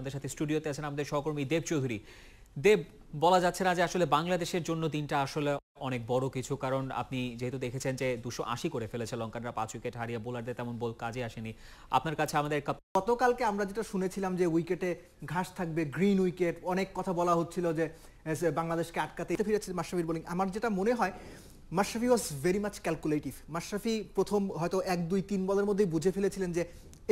আমাদের সাথে স্টুডিওতে আছেন আমাদের সহকর্মী দেব চৌধুরী দেব বলা যাচ্ছে না যে আসলে বাংলাদেশের জন্য দিনটা আসলে অনেক বড় কিছু কারণ আপনি যেহেতু দেখেছেন যে দুশো আশি করে ফেলেছে লঙ্কানরা পাঁচ উইকেট হারিয়ে বোলারদের তেমন বল কাজে আসেনি আপনার কাছে আমাদের গতকালকে আমরা যেটা শুনেছিলাম যে উইকেটে ঘাস থাকবে গ্রিন উইকেট অনেক কথা বলা হচ্ছিল যে বাংলাদেশকে আটকাতে ফিরেছে মাশরাফির বোলিং আমার যেটা মনে হয় Mashrafe was very much calculative Mashrafe প্রথম হয়তো এক দুই তিন বলের মধ্যেই বুঝে ফেলেছিলেন যে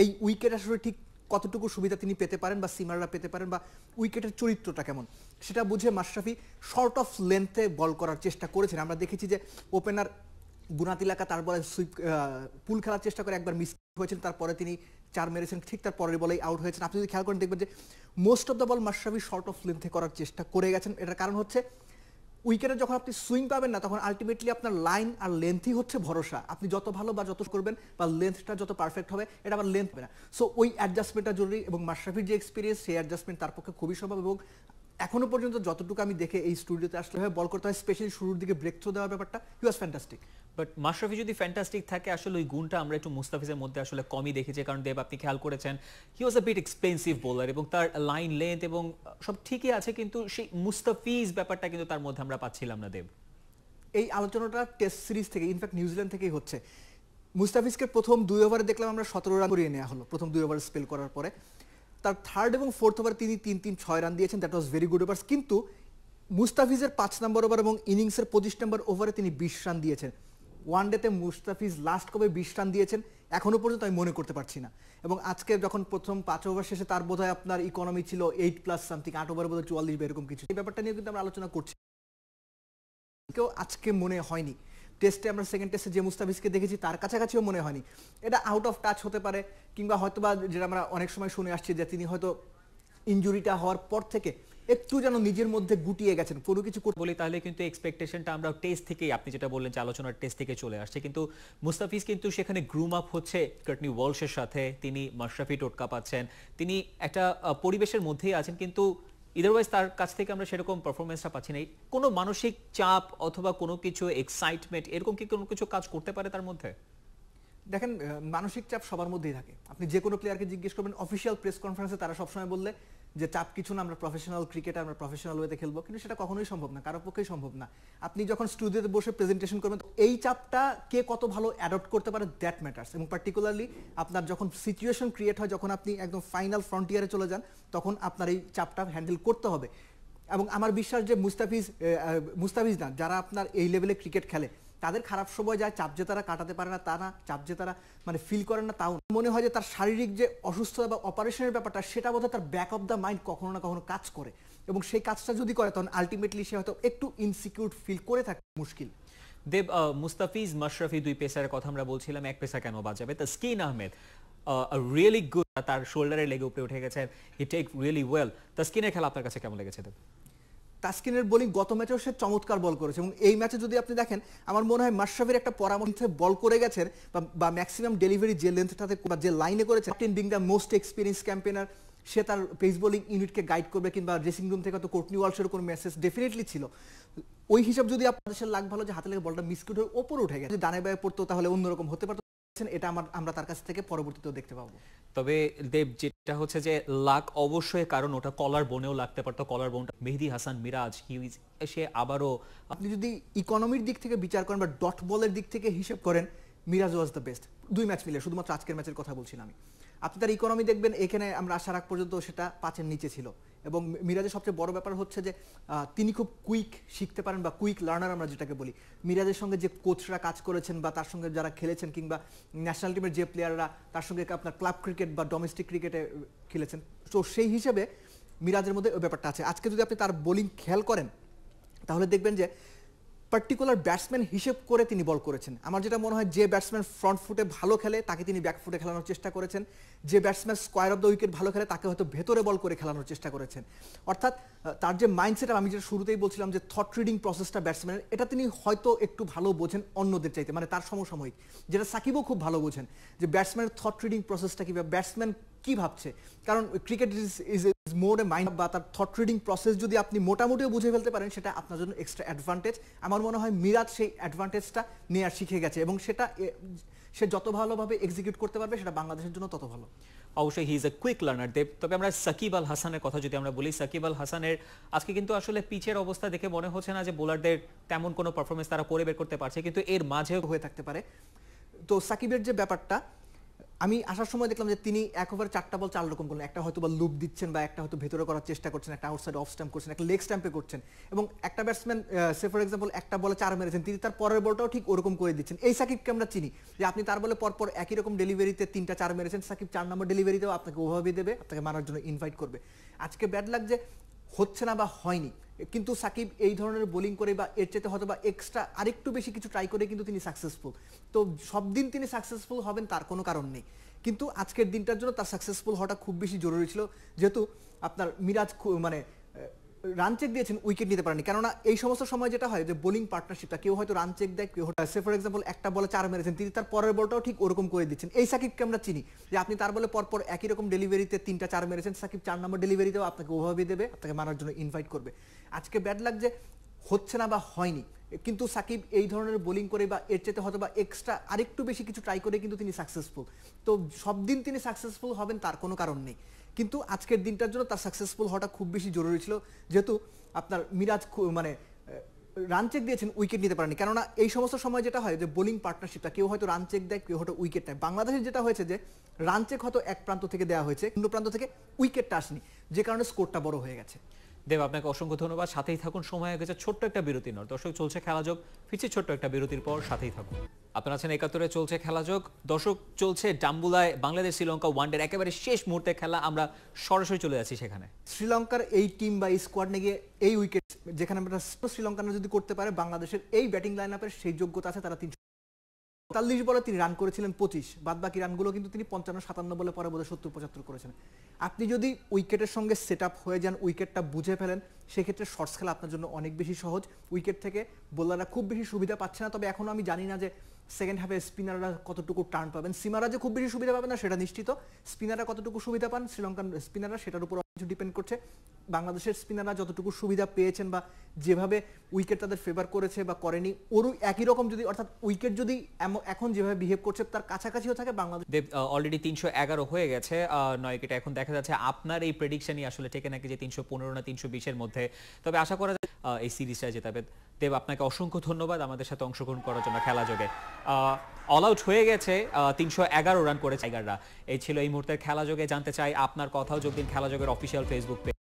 এই উইকেট আসলে ঠিক কতটুকু সুবিধা তিনি পেতে পারেন বা সিমাররা পেতে পারেন বা উইকেটের চরিত্রটা কেমন সেটা বুঝে মাশরাফি শর্ট অফ লেন্থে বল করার চেষ্টা করেছেন আমরা দেখেছি যে ওপেনার গুনাতিলাকা তার বলে সুইপ পুল খেলার চেষ্টা করে একবার মিস হয়েছেন তারপরে তিনি চার মেরেছেন ঠিক তার পরের বলেই আউট হয়েছেন আপনি যদি খেয়াল করেন দেখবেন যে most of the ball Mashrafe short of লেন্থে করার চেষ্টা করে গেছেন এটার কারণ হচ্ছে উইকেটে যখন আপনি সুইং পাবেন না তখন আলটিমেটলি আপনার লাইন আর লেন্থই হচ্ছে ভরসা আপনি যত ভালো বা যত করবেন বা লেন্থটা যত পারফেক্ট হবে এটা আবার লেন্থ হবে না সো ওই অ্যাডজাস্টমেন্টটা জরুরি এবং মাশরাফির যে এক্সপিরিয়েন্স সেই অ্যাডজাস্টমেন্ট তার পক্ষে খুবই সম্ভব এবং এখনো পর্যন্ত যতটুকু আমি দেখে এই স্টুডিওতে আসলে বল করতে হয় স্পেশালি শুরুর দিকে ব্রেক থ্রো দেওয়ার ব্যাপারটা you was fantastic but Mashrafe যদি ফ্যান্টাস্টিক থাকে আসলে ওই গুণটা আমরা একটু মুস্তাফিজের মধ্যে আসলে কমই দেখেছি কারণ দেব আপনি খেয়াল করেছেন he was a bit expensive bowler এবং তার লাইন লেন্থ এবং সব ঠিকই আছে কিন্তু সেই মুস্তাফিজ ব্যাপারটা কিন্তু তার মধ্যে আমরা পাচ্ছিলাম না দেব এই আলোচনাটা টেস্ট সিরিজ থেকে ইনফ্যাক্ট নিউজিল্যান্ড থেকেই হচ্ছে মুস্তাফিজকে প্রথম দুই ওভারে দেখলাম আমরা সতেরো রান করিয়ে নেওয়া হলো প্রথম দুই ওভার স্পেল করার পরে তার থার্ড এবং ফোর্থ ওভার তিনি তিন তিন ছয় রান দিয়েছেন that was very good overs কিন্তু মুস্তাফিজের পাঁচ নম্বর ওভার এবং ইনিংসের পঁচিশ নম্বর ওভারে তিনি বিশ রান দিয়েছেন ওয়ান মুস্তাফিজ লাস্ট কবে বিশ রান দিয়েছেন এখনও পর্যন্ত আমি মনে করতে পারছি না এবং আজকে যখন প্রথম পাঁচ ওভার শেষে তার বোধ আপনার ইকোনমি ছিল এইট প্লাস সামথিং আট ওভার বোধ চুয়াল্লিশ এরকম কিছু এই ব্যাপারটা নিয়ে কিন্তু আমরা আলোচনা করছি কেউ আজকে মনে হয়নি টেস্টে আমরা সেকেন্ড টেস্টে যে মুস্তাফিজকে দেখেছি তার কাছাকাছিও মনে হয়নি এটা আউট অফ টাচ হতে পারে কিংবা হয়তোবা যেটা আমরা অনেক সময় শুনে আসছি যে তিনি হয়তো ইঞ্জুরিটা হওয়ার পর থেকে একটু যেন নিজের মধ্যে গুটিয়ে গেছেন কোনো কিছু বলি তাহলে কিন্তু এক্সপেকটেশনটা আমরা টেস্ট থেকেই আপনি যেটা বললেন যে আলোচনার টেস্ট থেকে চলে আসছে কিন্তু মুস্তাফিজ কিন্তু সেখানে গ্রুম আপ হচ্ছে কার্টনি ওয়ালসের সাথে তিনি মাশরাফি টোটকা পাচ্ছেন তিনি একটা পরিবেশের মধ্যেই আছেন কিন্তু ইদারওয়াইজ তার কাছ থেকে আমরা সেরকম পারফরমেন্সটা পাচ্ছি না কোনো মানসিক চাপ অথবা কোনো কিছু এক্সাইটমেন্ট এরকম কি কোনো কিছু কাজ করতে পারে তার মধ্যে দেখেন মানসিক চাপ সবার মধ্যেই থাকে আপনি যে কোনো প্লেয়ারকে জিজ্ঞেস করবেন অফিসিয়াল প্রেস কনফারেন্সে তারা সবসময় বললে যে চাপ কিছু না আমরা প্রফেশনাল ক্রিকেট আমরা প্রফেশনাল ওয়েতে খেলবো কিন্তু সেটা কখনোই সম্ভব না কারোর পক্ষেই সম্ভব না আপনি যখন স্টুডিওতে বসে প্রেজেন্টেশন করবেন এই চাপটা কে কত ভালো অ্যাডপ্ট করতে পারে দ্যাট ম্যাটার্স এবং পার্টিকুলারলি আপনার যখন সিচুয়েশন ক্রিয়েট হয় যখন আপনি একদম ফাইনাল ফ্রন্টিয়ারে চলে যান তখন আপনার এই চাপটা হ্যান্ডেল করতে হবে এবং আমার বিশ্বাস যে মুস্তাফিজ মুস্তাফিজ না যারা আপনার এই লেভেলে ক্রিকেট খেলে তাদের খারাপ সময় যায় চাপ যে তারা কাটাতে পারে না তা না চাপ যে তারা মানে ফিল করেন না তাও মনে হয় যে তার শারীরিক যে অসুস্থতা বা অপারেশনের ব্যাপারটা সেটা বোধহয় তার ব্যাক অফ দ্য মাইন্ড কখনো না কখনো কাজ করে এবং সেই কাজটা যদি করে তখন আলটিমেটলি সে হয়তো একটু ইনসিকিউর ফিল করে থাকে মুশকিল দেব মুস্তাফিজ মাশরাফি দুই পেসারের কথা আমরা বলছিলাম এক পেশা কেন বাজাবে তা স্কিন আহমেদ রিয়েলি গুড তার শোল্ডারে লেগে উপরে উঠে গেছে হি টেক রিয়েলি ওয়েল তা স্কিনের খেলা আপনার কাছে কেমন লেগেছে দেব তাস্কিনের বোলিং গত ম্যাচেও সে চমৎকার বল করেছে এবং এই ম্যাচে যদি আপনি দেখেন আমার মনে হয় মাশরাফির একটা পরামর্শে বল করে গেছেন বা ম্যাক্সিমাম ডেলিভারি যে লেন্থটাতে বা যে লাইনে করেছে captain being the most experience campaigner সে তার পেস বোলিং ইউনিটকে গাইড করবে কিংবা ড্রেসিং রুম থেকে তো কোটনি ওয়ালসের কোনো মেসেজ ডেফিনেটলি ছিল ওই হিসাব যদি আপনাদের লাগ ভালো যে হাতে লেগে বলটা মিসকিউট হয়ে ওপর উঠে গেছে ডানে বায়ে পড়তো তাহলে অন্যরকম হতে পারতো এটা আমার আমরা তার কাছ থেকে পরবর্তীতেও দেখতে পাবো তবে দেব যেটা হচ্ছে যে লাক অবশ্যই কারণ ওটা কলার বোনেও লাগতে পারতো কলার বোনটা মেহেদি হাসান মিরাজ হিউজ এসে আবারও আপনি যদি ইকোনমির দিক থেকে বিচার করেন বা ডট বলের দিক থেকে হিসেব করেন মিরাজ ওয়াজ দ্য বেস্ট দুই ম্যাচ মিলে শুধুমাত্র আজকের ম্যাচের কথা বলছিলাম আমি আপনি তার ইকোনমি দেখবেন এখানে আমরা আসার আগ পর্যন্ত সেটা পাঁচের নিচে ছিল এবং মিরাজের সবচেয়ে বড় ব্যাপার হচ্ছে যে তিনি খুব কুইক শিখতে পারেন বা কুইক লার্নার আমরা যেটাকে বলি মিরাজের সঙ্গে যে কোচরা কাজ করেছেন বা তার সঙ্গে যারা খেলেছেন কিংবা ন্যাশনাল টিমের যে প্লেয়াররা তার সঙ্গে আপনার ক্লাব ক্রিকেট বা ডোমেস্টিক ক্রিকেটে খেলেছেন তো সেই হিসেবে মিরাজের মধ্যে ওই ব্যাপারটা আছে আজকে যদি আপনি তার বোলিং খেয়াল করেন তাহলে দেখবেন যে পার্টিকুলার ব্যাটসম্যান হিসেব করে তিনি বল করেছেন আমার যেটা মনে হয় যে ব্যাটসম্যান ফ্রন্ট ফুটে ভালো খেলে তাকে তিনি ব্যাক ফুটে খেলানোর চেষ্টা করেছেন যে batsman square off the wicket ভালো খেলে তাকে হয়তো ভেতরে বল করে খেলানোর চেষ্টা করেছেন অর্থাৎ তার যে মাইন্ডসেট আমি যেটা শুরুতেই বলছিলাম যে থট রিডিং প্রসেসটা ব্যাটসম্যানের এটা তিনি হয়তো একটু ভালো বোঝেন অন্যদের চাইতে মানে তার সমসাময়িক যেটা সাকিবও খুব ভালো বোঝেন যে ব্যাটসম্যানের থট রিডিং প্রসেসটা কীভাবে ব্যাটসম্যান কী ভাবছে কারণ cricket is is is more a mind বা তার থট রিডিং প্রসেস যদি আপনি মোটামুটিও বুঝে ফেলতে পারেন সেটা আপনার জন্য এক্সট্রা অ্যাডভান্টেজ আমার মনে হয় মিরাজ সেই অ্যাডভান্টেজটা নেওয়ার শিখে গেছে এবং সেটা সে যত ভালোভাবে এক্সিকিউট করতে পারবে সেটা বাংলাদেশের জন্য তত ভালো অবশ্যই he is a quick learner Dev তবে আমরা সাকিব আল হাসানের কথা যদি আমরা বলি সাকিব আল হাসানের আজকে কিন্তু আসলে পিচের অবস্থা দেখে মনে হচ্ছে না যে বোলারদের তেমন কোনো পারফরমেন্স তারা করে বের করতে পারছে কিন্তু এর মাঝেও হয়ে থাকতে পারে তো সাকিবের যে ব্যাপারটা আমি আসার সময় দেখলাম যে তিনি এক ওভার চারটা বল চার রকম করলেন একটা হয়তো বা লুপ দিচ্ছেন বা একটা হয়তো ভেতরে করার চেষ্টা করছেন একটা আউটসাইড অফ স্ট্যাম্প করছেন একটা লেগ স্ট্যাম্পে করছেন এবং একটা ব্যাটসম্যান সে ফর এক্সাম্পল একটা বলে চার মেরেছেন তিনি তার পরের বলটাও ঠিক ওরকম করে দিচ্ছেন এই সাকিবকে আমরা চিনি যে আপনি তার বলে পরপর একই রকম ডেলিভারিতে তিনটা চার মেরেছেন সাকিব চার নম্বর ডেলিভারিতেও আপনাকে ওভাবে দেবে আপনাকে মারার জন্য ইনভাইট করবে আজকে ব্যাড লাগ যে হচ্ছে না বা হয়নি কিন্তু সাকিব এই ধরনের বোলিং করে বা এর চেতে হয়তো বা এক্সট্রা আরেকটু বেশি কিছু ট্রাই করে কিন্তু তিনি সাকসেসফুল তো সব দিন তিনি সাকসেসফুল হবেন তার কোনো কারণ নেই কিন্তু আজকের দিনটার জন্য তার সাকসেসফুল হওয়াটা খুব বেশি জরুরি ছিল যেহেতু আপনার মিরাজ মানে রান চেক দিয়েছেন উইকেট নিতে পারেনি কেননা এই সমস্ত সময় যেটা হয় যে বোলিং পার্টনারশিপটা কেউ হয়তো রান চেক দেয় কেউ সে ফর এক্সাম্পল একটা বলে চার মেরেছেন তিনি তার পরের বলটাও ঠিক ওরকম করে দিচ্ছেন এই সাকিবকে আমরা চিনি যে আপনি তার বলে পরপর একই রকম ডেলিভারিতে তিনটা চার মেরেছেন সাকিব চার নম্বর ডেলিভারিতেও আপনাকে ওভাবে দেবে আপনাকে মানার জন্য ইনভাইট করবে আজকে ব্যাড লাগ যে হচ্ছে না বা হয়নি কিন্তু সাকিব এই ধরনের বোলিং করে বা এর চেতে হয়তো বা এক্সট্রা আরেকটু বেশি কিছু ট্রাই করে কিন্তু তিনি সাকসেসফুল তো সব দিন তিনি সাকসেসফুল হবেন তার কোনো কারণ নেই কিন্তু আজকের দিনটার জন্য তার সাকসেসফুল হওয়াটা খুব বেশি জরুরি ছিল যেহেতু আপনার মিরাজ মানে রান চেক দিয়েছেন উইকেট নিতে পারেনি কেননা এই সমস্ত সময় যেটা হয় যে বোলিং পার্টনারশিপটা কেউ হয়তো রান চেক দেয় কেউ হয়তো উইকেট নেয় বাংলাদেশের যেটা হয়েছে যে রান চেক হয়তো এক প্রান্ত থেকে দেওয়া হয়েছে অন্য প্রান্ত থেকে উইকেটটা আসেনি যে কারণে স্কোরটা বড় হয়ে গেছে দেব আপনাকে অসংখ্য ধন্যবাদ সাথেই থাকুন সময় হয়ে গেছে ছোট্ট একটা বিরতি নয় দর্শক চলছে খেলাযোগ ফিরছি ছোট্ট একটা বিরতির পর সাথেই থাকুন আপনারা আছেন একাত্তরে চলছে খেলাযোগ দর্শক চলছে ডাম্বুলায় বাংলাদেশ শ্রীলঙ্কা ওয়ানডের একেবারে শেষ মুহূর্তে খেলা আমরা সরাসরি চলে যাচ্ছি সেখানে শ্রীলঙ্কার এই টিম বা এই স্কোয়াড নিয়ে এই উইকেট যেখানে আমরা শ্রীলঙ্কা যদি করতে পারে বাংলাদেশের এই ব্যাটিং লাইন আপের সেই যোগ্যতা আছে তারা তিনশো তাল্লিশ বলে তিনি রান করেছিলেন পঁচিশ বাদ বাকি রানগুলো কিন্তু তিনি পঞ্চান্ন সাতান্ন বলে পরে বোধহয় সত্তর পঁচাত্তর করেছেন আপনি যদি উইকেটের সঙ্গে সেট হয়ে যান উইকেটটা বুঝে ফেলেন সেক্ষেত্রে শর্টস খেলা আপনার জন্য অনেক বেশি সহজ উইকেট থেকে বোলাররা খুব বেশি সুবিধা পাচ্ছে না তবে এখনও আমি জানি না যে সেকেন্ড হাফে স্পিনাররা কতটুকু টার্ন পাবেন সিমারা যে খুব বেশি সুবিধা পাবে না সেটা নিশ্চিত স্পিনাররা কতটুকু সুবিধা পান শ্রীলঙ্কান স্পিনাররা সেটার উপর কিছু ডিপেন্ড করছে বাংলাদেশের স্পিনাররা যতটুকু সুবিধা পেয়েছেন বা যেভাবে উইকেট তাদের ফেভার করেছে বা করেনি ওরও একই রকম যদি অর্থাৎ উইকেট যদি এখন যেভাবে বিহেভ করছে তার কাছাকাছিও থাকে বাংলাদেশ অলরেডি তিনশো এগারো হয়ে গেছে নয় উইকেট এখন দেখা যাচ্ছে আপনার এই প্রেডিকশনই আসলে টেকে নাকি যে তিনশো পনেরো না তিনশো বিশের মধ্যে সাথে তবে আশা করা যায় এই সিরিজটা জেতাবে দেব আপনাকে অসংখ্য ধন্যবাদ আমাদের সাথে অংশগ্রহণ করার জন্য খেলা যোগে অল আউট হয়ে গেছে তিনশো এগারো রান করেছে টাইগাররা এই ছিল এই মুহূর্তের খেলা যোগে জানতে চাই আপনার কথাও যোগ দিন খেলা যোগের অফিসিয়াল ফেসবুক পেজ